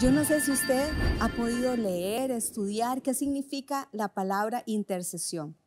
Yo no sé si usted ha podido leer, estudiar qué significa la palabra intercesión.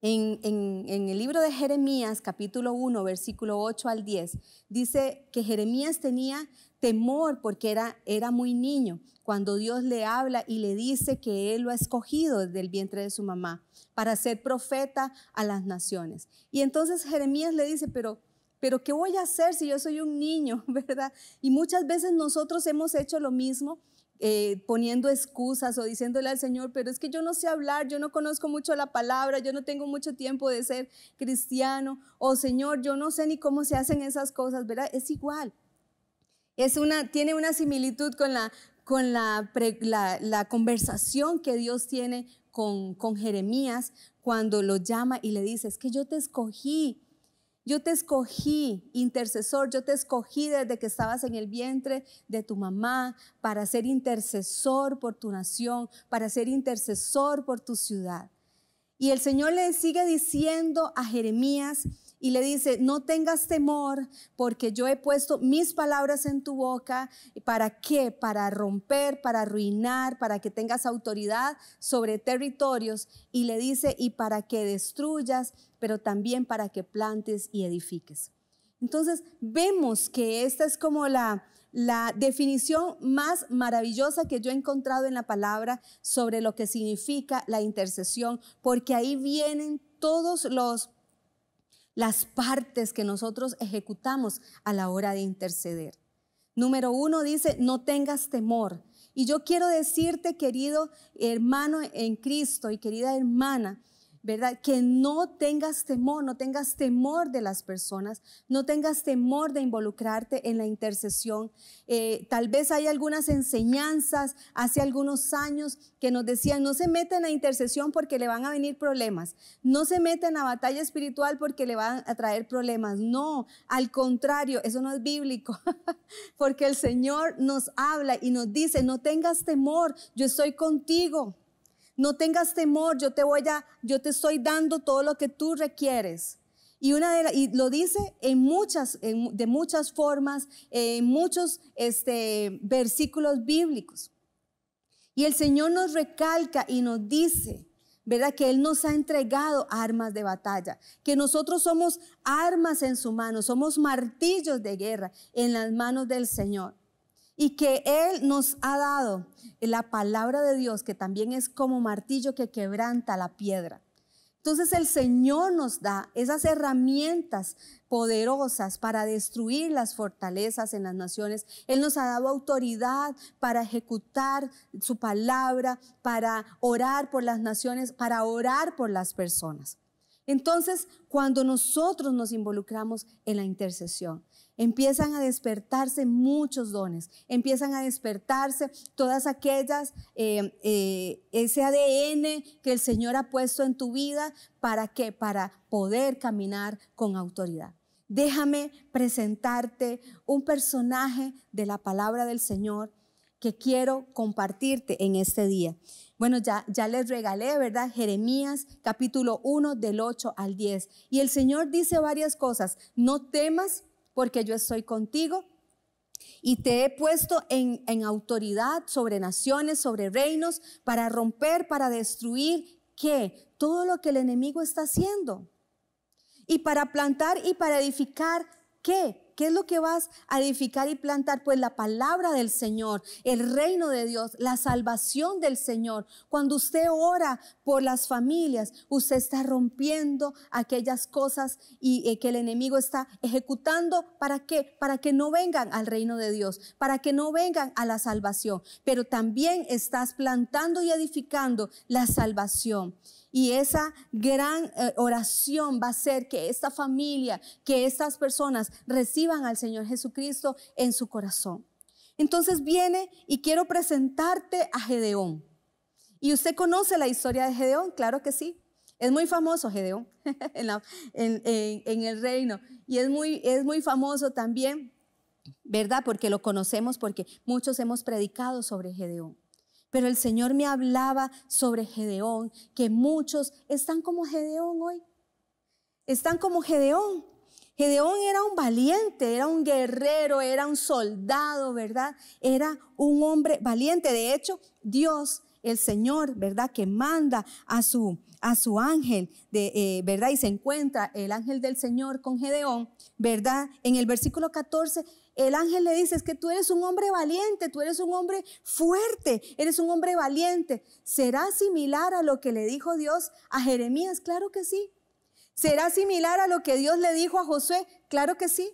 En, el libro de Jeremías, capítulo 1, versículo 8 al 10, dice que Jeremías tenía temor porque era, era muy niño cuando Dios le habla y le dice que Él lo ha escogido desde el vientre de su mamá para ser profeta a las naciones. Y entonces Jeremías le dice, pero pero ¿qué voy a hacer si yo soy un niño, verdad? Y muchas veces nosotros hemos hecho lo mismo. Eh, poniendo excusas o diciéndole al Señor, pero es que yo no sé hablar, yo no conozco mucho la palabra, yo no tengo mucho tiempo de ser cristiano, o Señor, yo no sé ni cómo se hacen esas cosas, ¿verdad? Es igual. Es una, tiene una similitud con la, con conversación que Dios tiene con, con Jeremías cuando lo llama y le dice, es que yo te escogí, yo te escogí, intercesor, yo te escogí desde que estabas en el vientre de tu mamá para ser intercesor por tu nación, para ser intercesor por tu ciudad. Y el Señor le sigue diciendo a Jeremías y le dice, no tengas temor porque yo he puesto mis palabras en tu boca. ¿Para qué? Para romper, para arruinar, para que tengas autoridad sobre territorios. Y le dice, y para que destruyas, pero también para que plantes y edifiques. Entonces vemos que esta es como la, la definición más maravillosa que yo he encontrado en la palabra sobre lo que significa la intercesión, porque ahí vienen todos los las partes que nosotros ejecutamos a la hora de interceder. Número uno dice, no tengas temor. Y yo quiero decirte, querido hermano en Cristo y querida hermana, ¿verdad? Que no tengas temor, no tengas temor de las personas, no tengas temor de involucrarte en la intercesión. Eh, tal vez hay algunas enseñanzas hace algunos años que nos decían, no se meten a intercesión porque le van a venir problemas, no se meten a batalla espiritual porque le van a traer problemas. No, al contrario, eso no es bíblico, porque el Señor nos habla y nos dice, no tengas temor, yo estoy contigo. No tengas temor, yo te voy a, yo te estoy dando todo lo que tú requieres. Y, una de y lo dice en muchas, de muchas formas, en muchos este, versículos bíblicos. Y el Señor nos recalca y nos dice, ¿verdad? Que Él nos ha entregado armas de batalla, que nosotros somos armas en su mano, somos martillos de guerra en las manos del Señor y que Él nos ha dado la palabra de Dios, que también es como martillo que quebranta la piedra. Entonces el Señor nos da esas herramientas poderosas para destruir las fortalezas en las naciones. Él nos ha dado autoridad para ejecutar su palabra, para orar por las naciones, para orar por las personas. Entonces, cuando nosotros nos involucramos en la intercesión, Empiezan a despertarse muchos dones, empiezan a despertarse todas aquellas, eh, eh, ese ADN que el Señor ha puesto en tu vida, ¿para qué? Para poder caminar con autoridad. Déjame presentarte un personaje de la palabra del Señor que quiero compartirte en este día. Bueno, ya, ya les regalé, ¿verdad? Jeremías capítulo 1 del 8 al 10. Y el Señor dice varias cosas. No temas porque yo estoy contigo y te he puesto en, autoridad sobre naciones, sobre reinos, para romper, para destruir, ¿qué? Todo lo que el enemigo está haciendo. Y para plantar y para edificar, ¿qué? ¿Qué es lo que vas a edificar y plantar? Pues la palabra del Señor, el reino de Dios, la salvación del Señor. Cuando usted ora por las familias, usted está rompiendo aquellas cosas y eh, que el enemigo está ejecutando. ¿Para qué? Para que no vengan al reino de Dios, para que no vengan a la salvación. Pero también estás plantando y edificando la salvación. Y esa gran eh, oración va a ser que esta familia, que estas personas reciban al Señor Jesucristo en su corazón. Entonces viene y quiero presentarte a Gedeón. ¿Y usted conoce la historia de Gedeón? Claro que sí. Es muy famoso Gedeón en, el reino. Y es muy, es muy famoso también, ¿verdad? Porque lo conocemos, porque muchos hemos predicado sobre Gedeón. Pero el Señor me hablaba sobre Gedeón, que muchos están como Gedeón hoy. Están como Gedeón. Gedeón era un valiente, era un guerrero, era un soldado, ¿verdad? Era un hombre valiente. De hecho, Dios, el Señor, ¿verdad? Que manda a su, a su ángel, de, eh, ¿verdad? Y se encuentra el ángel del Señor con Gedeón, ¿verdad? En el versículo 14, el ángel le dice, es que tú eres un hombre valiente, tú eres un hombre fuerte, eres un hombre valiente. ¿Será similar a lo que le dijo Dios a Jeremías? Claro que sí. ¿Será similar a lo que Dios le dijo a Josué? Claro que sí.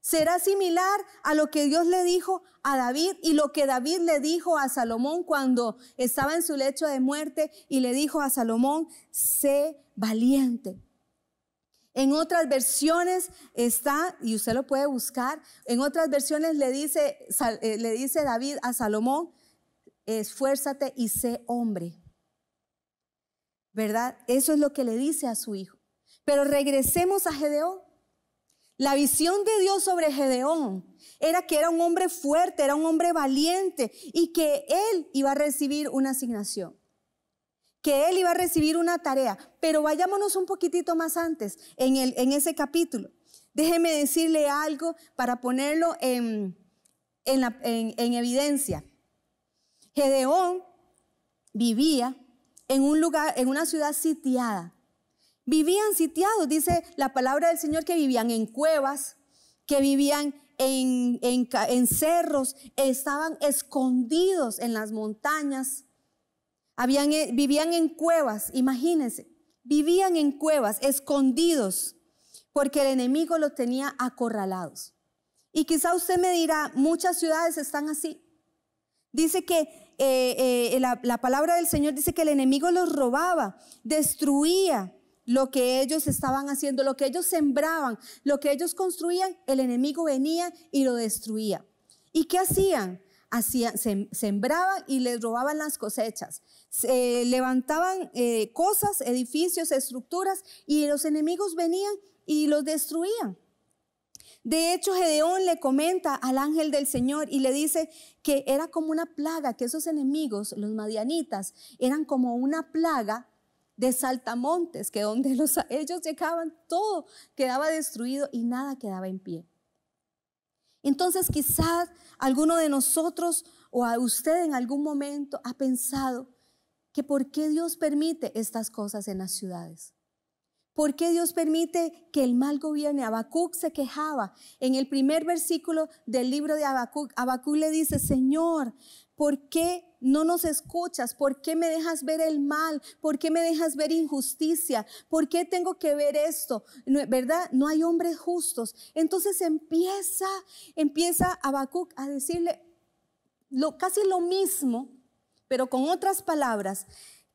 ¿Será similar a lo que Dios le dijo a David y lo que David le dijo a Salomón cuando estaba en su lecho de muerte y le dijo a Salomón, sé valiente? En otras versiones está, y usted lo puede buscar, en otras versiones le dice, eh, le dice David a Salomón, esfuérzate y sé hombre. ¿Verdad? Eso es lo que le dice a su hijo. Pero regresemos a Gedeón. La visión de Dios sobre Gedeón era que era un hombre fuerte, era un hombre valiente y que él iba a recibir una asignación que él iba a recibir una tarea. Pero vayámonos un poquitito más antes, en, el, en ese capítulo. Déjeme decirle algo para ponerlo en, evidencia. Gedeón vivía en un lugar, en una ciudad sitiada. Vivían sitiados, dice la palabra del Señor, que vivían en cuevas, que vivían en, en cerros, estaban escondidos en las montañas. Habían, eh, vivían en cuevas, imagínense, vivían en cuevas, escondidos, porque el enemigo los tenía acorralados. Y quizá usted me dirá, muchas ciudades están así. Dice que eh, eh, la, la palabra del Señor dice que el enemigo los robaba, destruía lo que ellos estaban haciendo, lo que ellos sembraban, lo que ellos construían, el enemigo venía y lo destruía. ¿Y qué hacían? Hacían, sembraban y les robaban las cosechas. Se, levantaban eh, cosas, edificios, estructuras, y los enemigos venían y los destruían. De hecho, Gedeón le comenta al ángel del Señor y le dice que era como una plaga, que esos enemigos, los madianitas, eran como una plaga de saltamontes, que donde ellos llegaban, todo quedaba destruido y nada quedaba en pie. Entonces quizás alguno de nosotros o a usted en algún momento ha pensado que por qué Dios permite estas cosas en las ciudades. ¿Por qué Dios permite que el mal gobierne? Habacuc se quejaba. En el primer versículo del libro de Habacuc, Habacuc le dice, Señor, ¿Por qué no nos escuchas? ¿Por qué me dejas ver el mal? ¿Por qué me dejas ver injusticia? ¿Por qué tengo que ver esto? ¿Verdad? No hay hombres justos. Entonces empieza, empieza Habacuc a decirle lo, casi lo mismo, pero con otras palabras,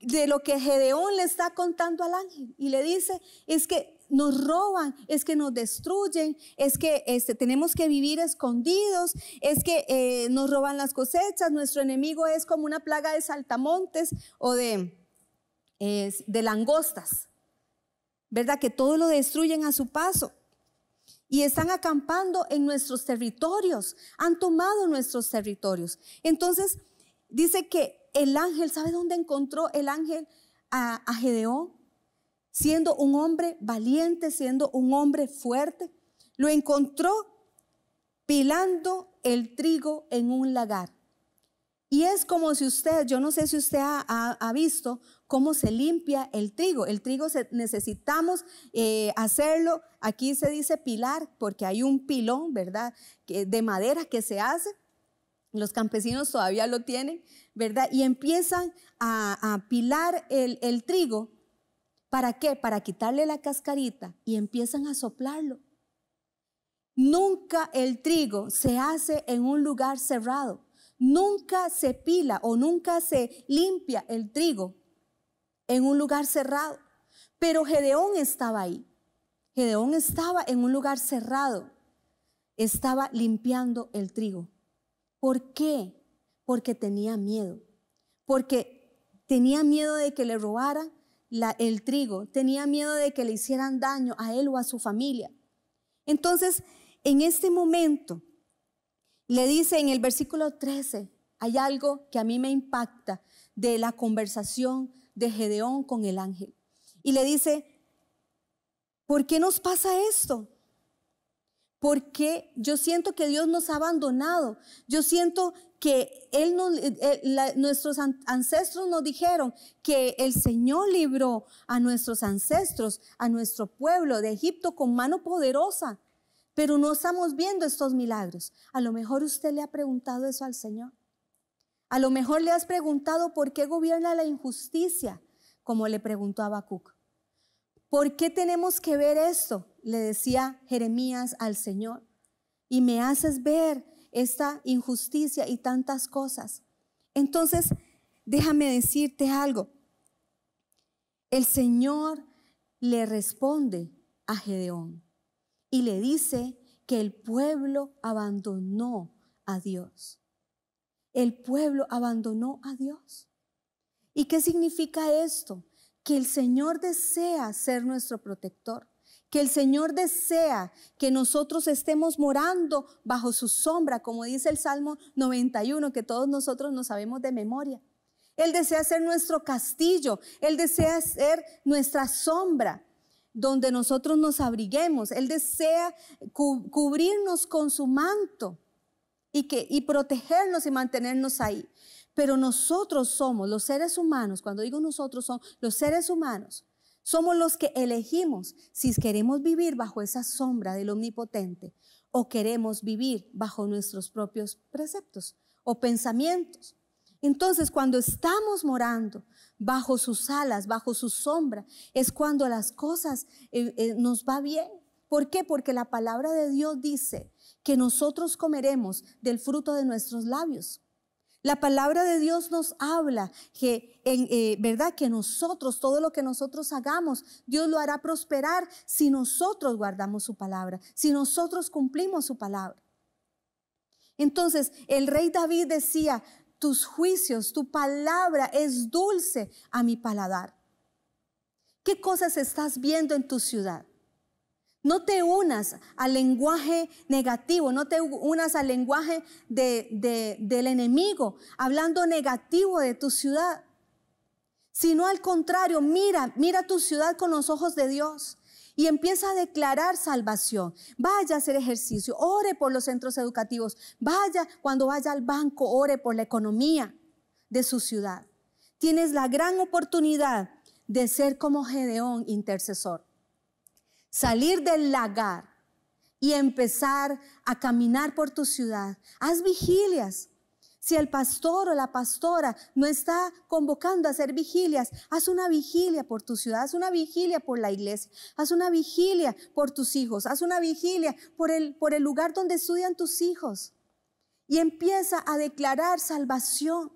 de lo que Gedeón le está contando al ángel. Y le dice, es que nos roban, es que nos destruyen, es que este, tenemos que vivir escondidos, es que eh, nos roban las cosechas, nuestro enemigo es como una plaga de saltamontes o de, de langostas, ¿verdad? Que todo lo destruyen a su paso. Y están acampando en nuestros territorios, han tomado nuestros territorios. Entonces, dice que el ángel, ¿sabe dónde encontró el ángel a, a Gedeón? siendo un hombre valiente, siendo un hombre fuerte, lo encontró pilando el trigo en un lagar. Y es como si usted, yo no sé si usted ha, visto cómo se limpia el trigo. El trigo necesitamos eh, hacerlo, aquí se dice pilar, porque hay un pilón, ¿verdad? Que, de madera que se hace. Los campesinos todavía lo tienen, ¿verdad? Y empiezan a, pilar el, el trigo ¿Para qué? Para quitarle la cascarita y empiezan a soplarlo. Nunca el trigo se hace en un lugar cerrado. Nunca se pila o nunca se limpia el trigo en un lugar cerrado. Pero Gedeón estaba ahí. Gedeón estaba en un lugar cerrado. Estaba limpiando el trigo. ¿Por qué? Porque tenía miedo. Porque tenía miedo de que le robaran, el trigo, tenía miedo de que le hicieran daño a él o a su familia. Entonces, en este momento, le dice en el versículo 13, hay algo que a mí me impacta de la conversación de Gedeón con el ángel. Y le dice, ¿por qué nos pasa esto? porque yo siento que Dios nos ha abandonado. Yo siento que él eh, eh, nuestros ancestros nos dijeron que el Señor libró a nuestros ancestros, a nuestro pueblo de Egipto con mano poderosa, pero no estamos viendo estos milagros. A lo mejor usted le ha preguntado eso al Señor. A lo mejor le has preguntado por qué gobierna la injusticia, como le preguntó a Habacuc. ¿Por qué tenemos que ver esto? le decía Jeremías al Señor, y me haces ver esta injusticia y tantas cosas. Entonces, déjame decirte algo. El Señor le responde a Gedeón y le dice que el pueblo abandonó a Dios. El pueblo abandonó a Dios. ¿Y qué significa esto? Que el Señor desea ser nuestro protector que el Señor desea que nosotros estemos morando bajo su sombra, como dice el Salmo 91, que todos nosotros nos sabemos de memoria. Él desea ser nuestro castillo, Él desea ser nuestra sombra, donde nosotros nos abriguemos, Él desea cubrirnos con su manto y, que, y protegernos y mantenernos ahí. Pero nosotros somos los seres humanos, cuando digo nosotros son los seres humanos, somos los que elegimos si queremos vivir bajo esa sombra del omnipotente o queremos vivir bajo nuestros propios preceptos o pensamientos. Entonces, cuando estamos morando bajo sus alas, bajo su sombra, es cuando las cosas eh, eh, nos va bien. ¿Por qué? Porque la palabra de Dios dice que nosotros comeremos del fruto de nuestros labios. La palabra de Dios nos habla que, en, eh, ¿verdad? Que nosotros, todo lo que nosotros hagamos, Dios lo hará prosperar si nosotros guardamos su palabra, si nosotros cumplimos su palabra. Entonces, el rey David decía, tus juicios, tu palabra es dulce a mi paladar. ¿Qué cosas estás viendo en tu ciudad? No te unas al lenguaje negativo, no te unas al lenguaje del enemigo, hablando negativo de tu ciudad, sino al contrario, mira, mira tu ciudad con los ojos de Dios y empieza a declarar salvación. Vaya a hacer ejercicio, ore por los centros educativos, vaya cuando vaya al banco, ore por la economía de su ciudad. Tienes la gran oportunidad de ser como Gedeón intercesor salir del lagar y empezar a caminar por tu ciudad. Haz vigilias. Si el pastor o la pastora no está convocando a hacer vigilias, haz una vigilia por tu ciudad, haz una vigilia por la iglesia, haz una vigilia por tus hijos, haz una vigilia por el, por el lugar donde estudian tus hijos. Y empieza a declarar salvación.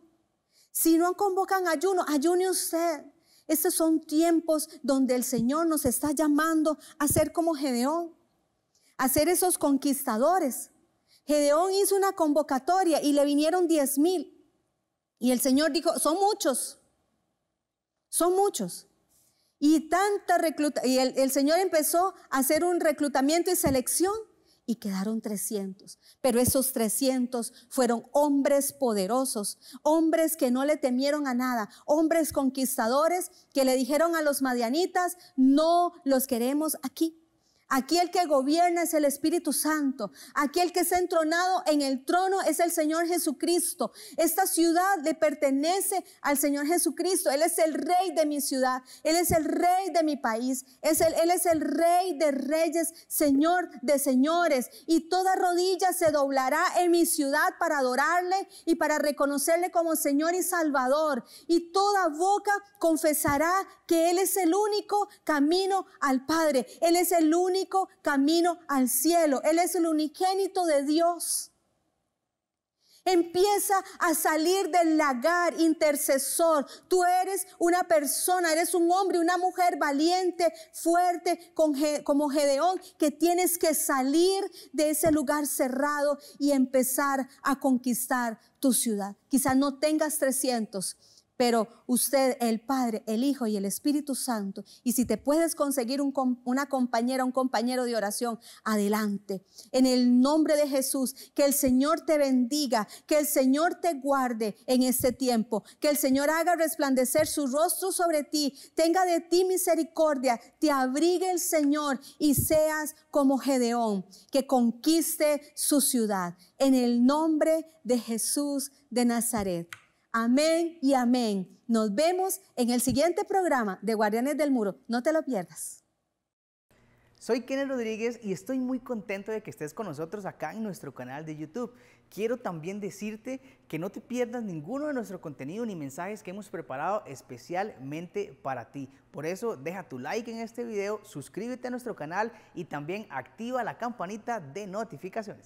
Si no convocan ayuno, ayune usted. Estos son tiempos donde el Señor nos está llamando a ser como Gedeón, a ser esos conquistadores. Gedeón hizo una convocatoria y le vinieron diez mil. Y el Señor dijo, son muchos, son muchos. Y tanta recluta, y el Señor empezó a hacer un reclutamiento y selección y quedaron 300. Pero esos 300 fueron hombres poderosos, hombres que no le temieron a nada, hombres conquistadores que le dijeron a los madianitas, no los queremos aquí. Aquí el que gobierna es el Espíritu Santo. Aquí el que está entronado en el trono es el Señor Jesucristo. Esta ciudad le pertenece al Señor Jesucristo. Él es el rey de mi ciudad. Él es el rey de mi país. él es el rey de reyes, Señor de señores. Y toda rodilla se doblará en mi ciudad para adorarle y para reconocerle como Señor y Salvador. Y toda boca confesará que Él es el único camino al Padre. Él es el único camino al cielo. Él es el unigénito de Dios. Empieza a salir del lagar intercesor. Tú eres una persona, eres un hombre, una mujer valiente, fuerte, como Gedeón, que tienes que salir de ese lugar cerrado y empezar a conquistar tu ciudad. Quizás no tengas 300, pero usted, el Padre, el Hijo y el Espíritu Santo, y si te puedes conseguir una compañera, un compañero de oración, adelante. En el nombre de Jesús, que el Señor te bendiga, que el Señor te guarde en este tiempo, que el Señor haga resplandecer su rostro sobre ti, tenga de ti misericordia, te abrigue el Señor y seas como Gedeón, que conquiste su ciudad. En el nombre de Jesús de Nazaret. Amén y amén. Nos vemos en el siguiente programa de Guardianes del Muro. No te lo pierdas. Soy Kenneth Rodríguez y estoy muy contento de que estés con nosotros acá en nuestro canal de YouTube. Quiero también decirte que no te pierdas ninguno de nuestro contenido ni mensajes que hemos preparado especialmente para ti. Por eso deja tu like en este video, suscríbete a nuestro canal y también activa la campanita de notificaciones.